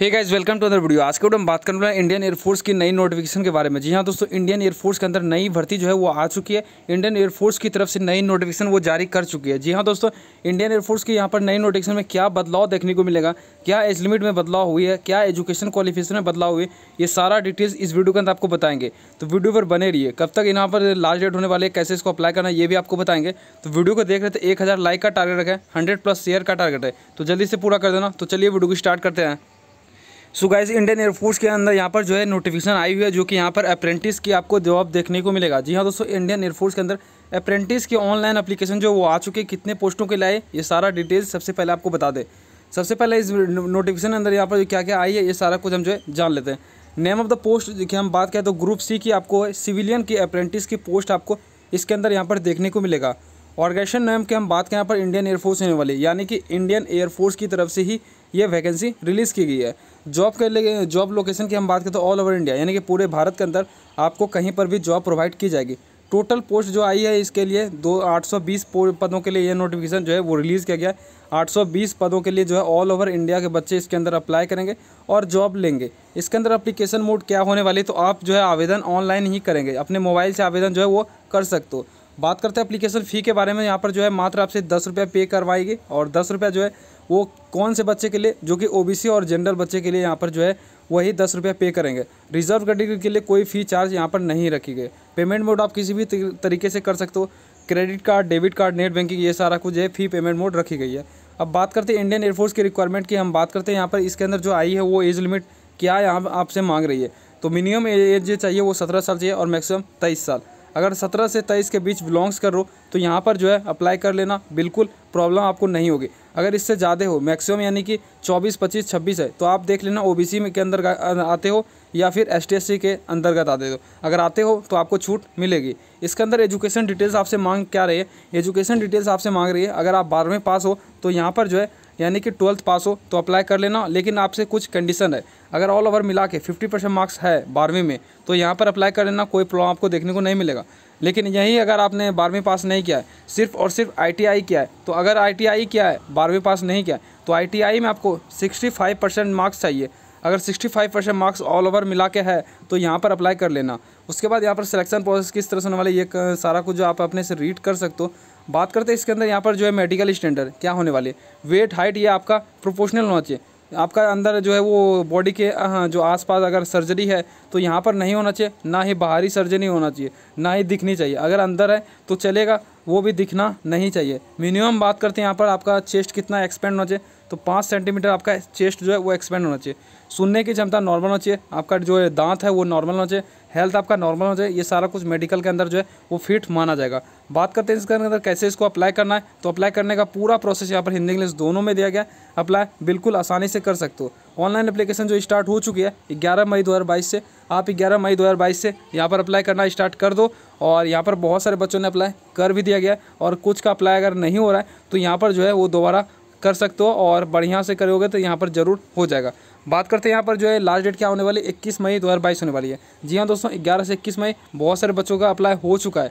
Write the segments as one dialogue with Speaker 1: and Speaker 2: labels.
Speaker 1: hey guys welcome to other video आज के हम बात करने वाले इंडियन एयरफोर्स की नई नोटिफिकेशन के बारे में जी हाँ दोस्तों इंडियन एयरफोर्स के अंदर नई भर्ती जो है वो आ चुकी है इंडियन एयरफोर्स की तरफ से नई नोटिफिकेशन वो जारी कर चुकी है जी हाँ दोस्तों इंडियन एयरफोर्स की यहाँ पर नई नोटिफिकेशन में क्या बदलाव देखने को मिलेगा क्या एज लिमिट में बदलाव हुई है क्या एजुकेशन क्वालिफिकेशन में बदलाव हुई ये सारा डिटेल्स इस वीडियो के अंदर आपको बताएंगे तो वीडियो पर बने रहिए कब तक यहाँ पर लास्ट डेट होने वाले कैसे इसको अप्लाई करना है ये भी आपको बताएंगे तो वीडियो को देख रहे थे एक लाइक का टारगेट है हंड्रेड प्लस शेयर का टारगेट है तो जल्दी से पूरा कर देना तो चलिए वीडियो को स्टार्ट करते हैं सो गाइज इंडियन एयरफोर्स के अंदर यहाँ पर जो है नोटिफिकेशन आई हुई है जो कि यहाँ पर अप्रेंटिस की आपको जवाब देखने को मिलेगा जी हाँ दोस्तों इंडियन एयरफोर्स के अंदर अप्रेंटिस की ऑनलाइन अप्लीकेशन जो वो आ चुके कितने पोस्टों के लाए ये सारा डिटेल्स सबसे पहले आपको बता दें सबसे पहले इस नोटिफिकेशन अंदर यहाँ पर क्या क्या आई है ये सारा कुछ हम जो है जान लेते हैं नेम ऑफ द पोस्ट देखिए हम बात करें तो ग्रुप सी की आपको सिविलियन की अप्रेंटिस की पोस्ट आपको इसके अंदर यहाँ पर देखने को मिलेगा ऑर्गेनाइजेशन नेम की हम बात करें यहाँ पर इंडियन एयरफोर्स होने वाली यानी कि इंडियन एयरफोर्स की तरफ से ही ये वैकेंसी रिलीज़ की गई है जॉब के लिए जॉब लोकेशन की हम बात करें तो ऑल ओवर इंडिया यानी कि पूरे भारत के अंदर आपको कहीं पर भी जॉब प्रोवाइड की जाएगी टोटल पोस्ट जो आई है इसके लिए दो आठ पदों के लिए यह नोटिफिकेशन जो है वो रिलीज़ किया गया आठ पदों के लिए जो है ऑल ओवर इंडिया के बच्चे इसके अंदर अप्लाई करेंगे और जॉब लेंगे इसके अंदर अप्लीकेशन मोड क्या होने वाली तो आप जो है आवेदन ऑनलाइन ही करेंगे अपने मोबाइल से आवेदन जो है वो कर सकते हो बात करते हैं अप्लीकेशन फ़ी के बारे में यहाँ पर जो है मात्र आपसे दस रुपये पे करवाएगी और दस रुपये जो है वो कौन से बच्चे के लिए जो कि ओबीसी और जनरल बच्चे के लिए यहाँ पर जो है वही दस रुपये पे करेंगे रिजर्व कैटेगरी के लिए कोई फ़ी चार्ज यहाँ पर नहीं रखी गई पेमेंट मोड आप किसी भी तरीके से कर सकते हो credit card debit card net banking ये सारा कुछ है फ़ी पेमेंट मोड रखी गई है अब बात करते हैं इंडियन एयरफोर्स की रिक्वायरमेंट की हम बात करते हैं यहाँ पर इसके अंदर जो आई है वो एज लिमिट क्या यहाँ आपसे मांग रही है तो मिनिमम एज चाहिए वो सत्रह साल चाहिए और मैक्सिमम तेईस साल अगर सत्रह से तेईस के बीच बिलोंग्स करो तो यहाँ पर जो है अप्लाई कर लेना बिल्कुल प्रॉब्लम आपको नहीं होगी अगर इससे ज़्यादा हो मैक्सिमम यानी कि 24, 25, 26 है तो आप देख लेना ओबीसी में के अंदर आते हो या फिर एसटीएससी के अंतर्गत आते हो अगर आते हो तो आपको छूट मिलेगी इसके अंदर एजुकेशन डिटेल्स आपसे मांग क्या रही है एजुकेशन डिटेल्स आपसे मांग रही है अगर आप बारहवीं पास हो तो यहाँ पर जो है यानी कि ट्वेल्थ पास हो तो अप्लाई कर लेना लेकिन आपसे कुछ कंडीशन है अगर ऑल ओवर मिला के फिफ्टी परसेंट मार्क्स है बारहवीं में तो यहाँ पर अप्लाई कर लेना कोई प्रॉब्लम आपको देखने को नहीं मिलेगा लेकिन यही अगर आपने बारहवीं पास नहीं किया है सिर्फ और सिर्फ आईटीआई किया है तो अगर आईटीआई किया है बारहवीं पास नहीं किया है तो आईटीआई में आपको 65 परसेंट मार्क्स चाहिए अगर 65 परसेंट मार्क्स ऑल ओवर मिला के है तो यहाँ पर अप्लाई कर लेना उसके बाद यहाँ पर सिलेक्शन प्रोसेस किस तरह से होने वाले ये सारा कुछ जो आप अपने से रीड कर सकते हो बात करते हैं इसके अंदर यहाँ पर जो है मेडिकल स्टैंडर्ड क्या होने वाली वेट हाइट ये आपका प्रोपोर्शनल होना चाहिए आपका अंदर जो है वो बॉडी के हाँ, जो आसपास अगर सर्जरी है तो यहाँ पर नहीं होना चाहिए ना ही बाहरी सर्जरी होना चाहिए ना ही दिखनी चाहिए अगर अंदर है तो चलेगा वो भी दिखना नहीं चाहिए मिनिमम बात करते हैं यहाँ पर आपका चेस्ट कितना एक्सपेंड होना चाहिए तो पाँच सेंटीमीटर आपका चेस्ट जो है वो एक्सपेंड होना चाहिए सुनने की क्षमता नॉर्मल होना चाहिए आपका जो दांत है वो नॉर्मल होना चाहिए हेल्थ आपका नॉर्मल होना चाहिए ये सारा कुछ मेडिकल के अंदर जो है वो फिट माना जाएगा बात करते हैं इसके अंदर कैसे इसको अप्लाई करना है तो अप्लाई करने का पूरा प्रोसेस यहाँ पर हिंदी इंग्लिश दोनों में दिया गया अप्लाई बिल्कुल आसानी से कर सकते हो ऑनलाइन अप्लीकेशन जो स्टार्ट हो चुकी है ग्यारह मई दो से आप ग्यारह मई 2022 से यहाँ पर अप्लाई करना स्टार्ट कर दो और यहाँ पर बहुत सारे बच्चों ने अप्लाई कर भी दिया गया और कुछ का अप्लाई अगर नहीं हो रहा है तो यहाँ पर जो है वो दोबारा कर सकते हो और बढ़िया से करोगे तो यहाँ पर ज़रूर हो जाएगा बात करते हैं यहाँ पर जो है लास्ट डेट क्या होने वाली 21 मई 2022 होने वाली है जी हाँ दोस्तों 11 से 21 मई बहुत सारे बच्चों का अप्लाई हो चुका है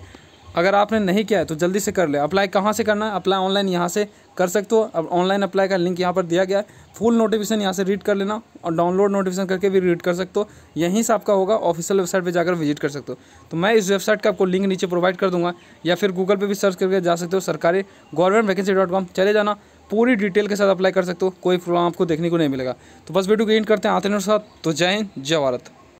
Speaker 1: अगर आपने नहीं किया है तो जल्दी से कर ले अप्लाई कहाँ से करना है अप्लाई ऑनलाइन यहाँ से कर सकते हो अब ऑनलाइन अप्लाई का लिंक यहाँ पर दिया गया है फुल नोटिफिकेशन यहाँ से रीड कर लेना और डाउनलोड नोटिफिकेशन करके भी रीड कर सकते हो यहीं से आपका होगा ऑफिशियल वेबसाइट पे जाकर विजिट कर सकते हो तो मैं इस वेबसाइट का आपको लिंक नीचे प्रोवाइड कर दूंगा या फिर गूगल पर भी सर्च करके जा सकते हो सरकारी गवर्नमेंट वैकेंसी डॉट कॉम चले जाना पूरी डिटेल के साथ अप्लाई कर सकते हो कोई प्रॉब्लम आपको देखने को नहीं मिलेगा तो बस वीडियो को एंड करते हैं आते हैं साथ तो जय हिंद जय भारत